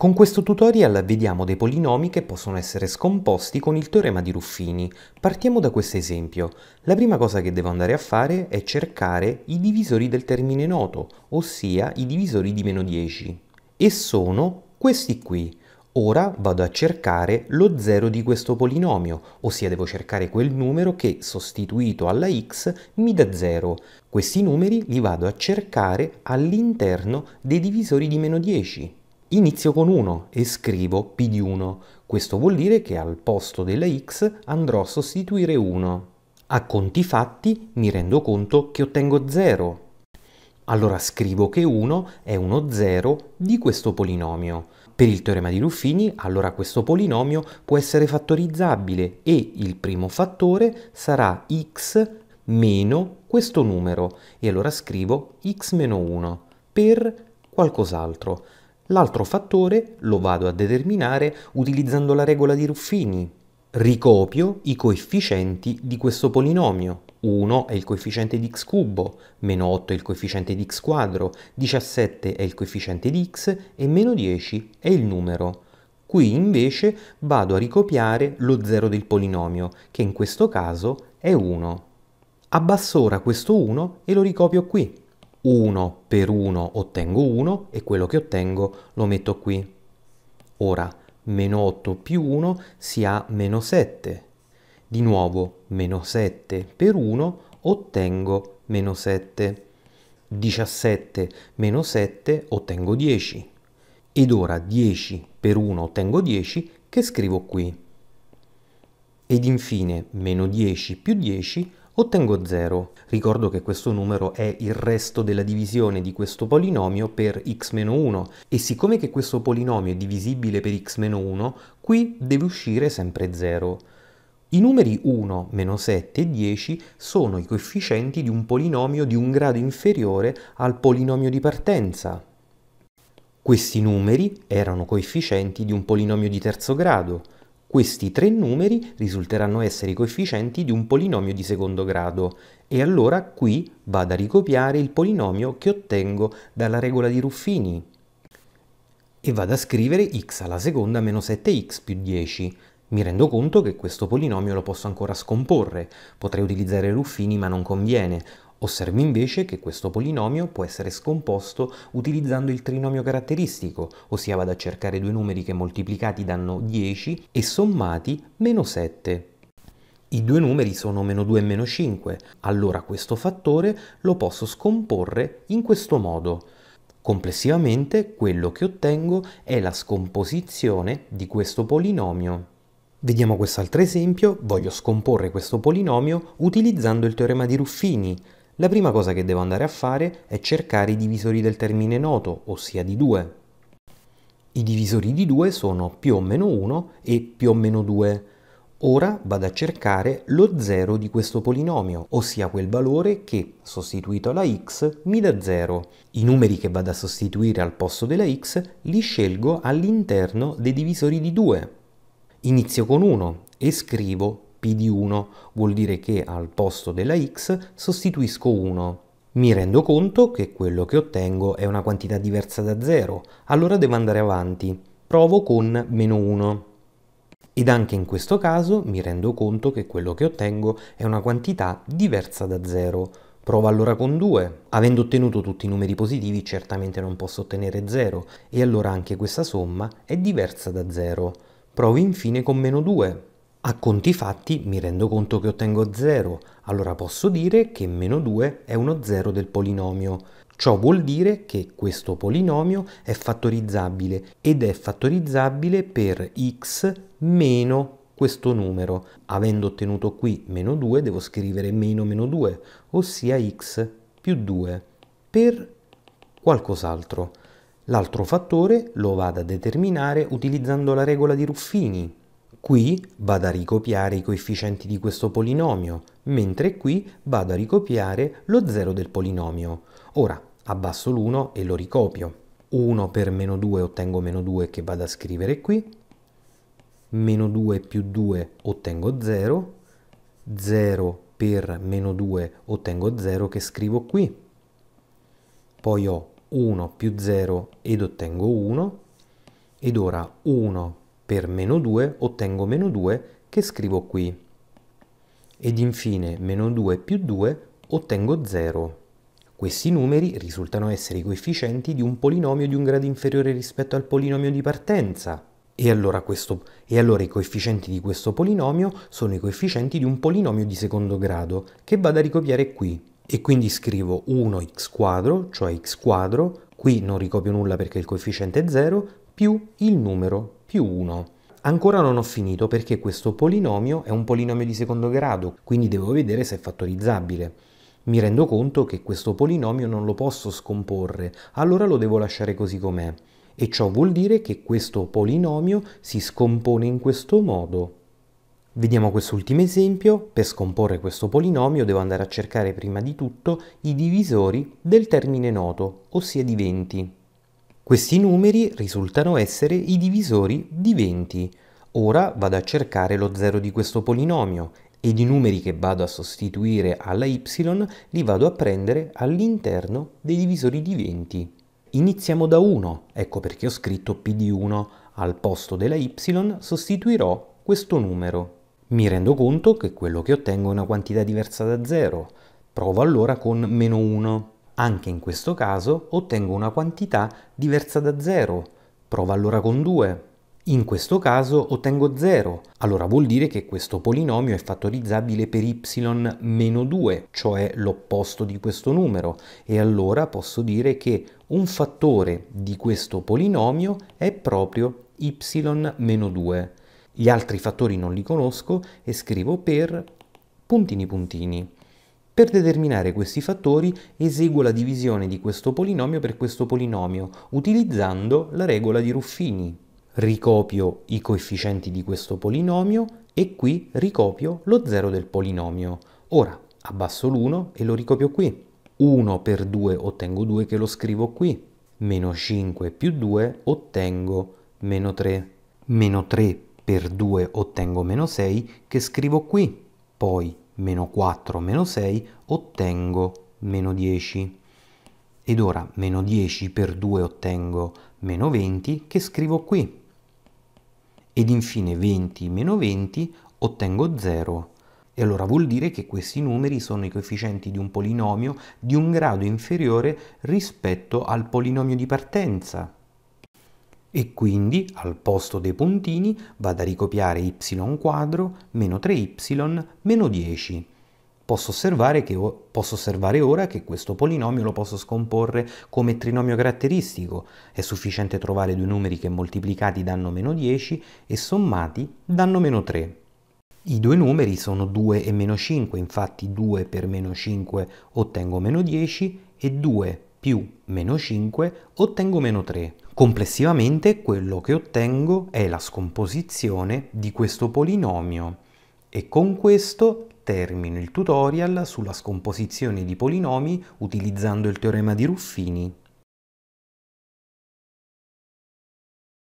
Con questo tutorial vediamo dei polinomi che possono essere scomposti con il teorema di Ruffini. Partiamo da questo esempio. La prima cosa che devo andare a fare è cercare i divisori del termine noto, ossia i divisori di meno 10. E sono questi qui. Ora vado a cercare lo 0 di questo polinomio, ossia devo cercare quel numero che, sostituito alla x, mi dà 0. Questi numeri li vado a cercare all'interno dei divisori di meno 10. Inizio con 1 e scrivo P di 1. Questo vuol dire che al posto della x andrò a sostituire 1. A conti fatti mi rendo conto che ottengo 0. Allora scrivo che 1 è uno 0 di questo polinomio. Per il teorema di Ruffini, allora questo polinomio può essere fattorizzabile e il primo fattore sarà x meno questo numero e allora scrivo x-1 meno per qualcos'altro. L'altro fattore lo vado a determinare utilizzando la regola di Ruffini. Ricopio i coefficienti di questo polinomio. 1 è il coefficiente di x cubo, meno 8 è il coefficiente di x quadro, 17 è il coefficiente di x e meno 10 è il numero. Qui invece vado a ricopiare lo 0 del polinomio, che in questo caso è 1. Abbasso ora questo 1 e lo ricopio qui. 1 per 1 ottengo 1 e quello che ottengo lo metto qui. Ora, meno 8 più 1 si ha meno 7. Di nuovo, meno 7 per 1 ottengo meno 7. 17 meno 7 ottengo 10. Ed ora 10 per 1 ottengo 10 che scrivo qui. Ed infine meno 10 più 10 Ottengo 0. Ricordo che questo numero è il resto della divisione di questo polinomio per x-1 e siccome che questo polinomio è divisibile per x-1, qui deve uscire sempre 0. I numeri 1, meno 7 e 10 sono i coefficienti di un polinomio di un grado inferiore al polinomio di partenza. Questi numeri erano coefficienti di un polinomio di terzo grado, questi tre numeri risulteranno essere i coefficienti di un polinomio di secondo grado e allora qui vado a ricopiare il polinomio che ottengo dalla regola di Ruffini e vado a scrivere x alla seconda meno 7x più 10. Mi rendo conto che questo polinomio lo posso ancora scomporre, potrei utilizzare Ruffini ma non conviene, Osservi invece che questo polinomio può essere scomposto utilizzando il trinomio caratteristico, ossia vado a cercare due numeri che moltiplicati danno 10 e sommati meno 7. I due numeri sono meno 2 e meno 5, allora questo fattore lo posso scomporre in questo modo. Complessivamente quello che ottengo è la scomposizione di questo polinomio. Vediamo quest'altro esempio, voglio scomporre questo polinomio utilizzando il teorema di Ruffini la prima cosa che devo andare a fare è cercare i divisori del termine noto, ossia di 2. I divisori di 2 sono più o meno 1 e più o meno 2. Ora vado a cercare lo 0 di questo polinomio, ossia quel valore che, sostituito alla x, mi dà 0. I numeri che vado a sostituire al posto della x li scelgo all'interno dei divisori di 2. Inizio con 1 e scrivo P di 1 vuol dire che al posto della x sostituisco 1. Mi rendo conto che quello che ottengo è una quantità diversa da 0, allora devo andare avanti. Provo con meno 1. Ed anche in questo caso mi rendo conto che quello che ottengo è una quantità diversa da 0. Provo allora con 2. Avendo ottenuto tutti i numeri positivi certamente non posso ottenere 0 e allora anche questa somma è diversa da 0. Provo infine con meno 2. A conti fatti mi rendo conto che ottengo 0, allora posso dire che meno 2 è uno 0 del polinomio. Ciò vuol dire che questo polinomio è fattorizzabile ed è fattorizzabile per x meno questo numero. Avendo ottenuto qui meno 2 devo scrivere meno meno 2, ossia x più 2 per qualcos'altro. L'altro fattore lo vado a determinare utilizzando la regola di Ruffini. Qui vado a ricopiare i coefficienti di questo polinomio, mentre qui vado a ricopiare lo 0 del polinomio. Ora abbasso l'1 e lo ricopio. 1 per meno 2 ottengo meno 2 che vado a scrivere qui. Meno 2 più 2 ottengo 0. 0 per meno 2 ottengo 0 che scrivo qui. Poi ho 1 più 0 ed ottengo 1. Ed ora 1 per meno 2 ottengo meno 2 che scrivo qui. Ed infine meno 2 più 2 ottengo 0. Questi numeri risultano essere i coefficienti di un polinomio di un grado inferiore rispetto al polinomio di partenza. E allora, questo, e allora, i coefficienti di questo polinomio sono i coefficienti di un polinomio di secondo grado, che vado a ricopiare qui. E quindi scrivo 1x quadro, cioè x quadro, qui non ricopio nulla perché il coefficiente è 0, più il numero, più 1. Ancora non ho finito perché questo polinomio è un polinomio di secondo grado, quindi devo vedere se è fattorizzabile. Mi rendo conto che questo polinomio non lo posso scomporre, allora lo devo lasciare così com'è. E ciò vuol dire che questo polinomio si scompone in questo modo. Vediamo quest'ultimo esempio. Per scomporre questo polinomio devo andare a cercare prima di tutto i divisori del termine noto, ossia di 20. Questi numeri risultano essere i divisori di 20. Ora vado a cercare lo 0 di questo polinomio ed i numeri che vado a sostituire alla y li vado a prendere all'interno dei divisori di 20. Iniziamo da 1, ecco perché ho scritto p di 1. Al posto della y sostituirò questo numero. Mi rendo conto che quello che ottengo è una quantità diversa da 0. Provo allora con meno 1. Anche in questo caso ottengo una quantità diversa da 0. Prova allora con 2. In questo caso ottengo 0, allora vuol dire che questo polinomio è fattorizzabile per y meno 2, cioè l'opposto di questo numero, e allora posso dire che un fattore di questo polinomio è proprio y meno 2. Gli altri fattori non li conosco e scrivo per puntini puntini. Per determinare questi fattori eseguo la divisione di questo polinomio per questo polinomio utilizzando la regola di Ruffini. Ricopio i coefficienti di questo polinomio e qui ricopio lo 0 del polinomio. Ora abbasso l'1 e lo ricopio qui. 1 per 2 ottengo 2 che lo scrivo qui. Meno 5 più 2 ottengo meno 3. Meno 3 per 2 ottengo meno 6 che scrivo qui. Poi meno 4, meno 6, ottengo meno 10. Ed ora meno 10 per 2 ottengo meno 20 che scrivo qui. Ed infine 20 meno 20 ottengo 0. E allora vuol dire che questi numeri sono i coefficienti di un polinomio di un grado inferiore rispetto al polinomio di partenza e quindi al posto dei puntini vado a ricopiare y quadro meno 3y meno 10. Posso osservare, che, posso osservare ora che questo polinomio lo posso scomporre come trinomio caratteristico. È sufficiente trovare due numeri che moltiplicati danno meno 10 e sommati danno meno 3. I due numeri sono 2 e meno 5, infatti 2 per meno 5 ottengo meno 10 e 2 più meno 5 ottengo meno 3. Complessivamente quello che ottengo è la scomposizione di questo polinomio e con questo termino il tutorial sulla scomposizione di polinomi utilizzando il teorema di Ruffini.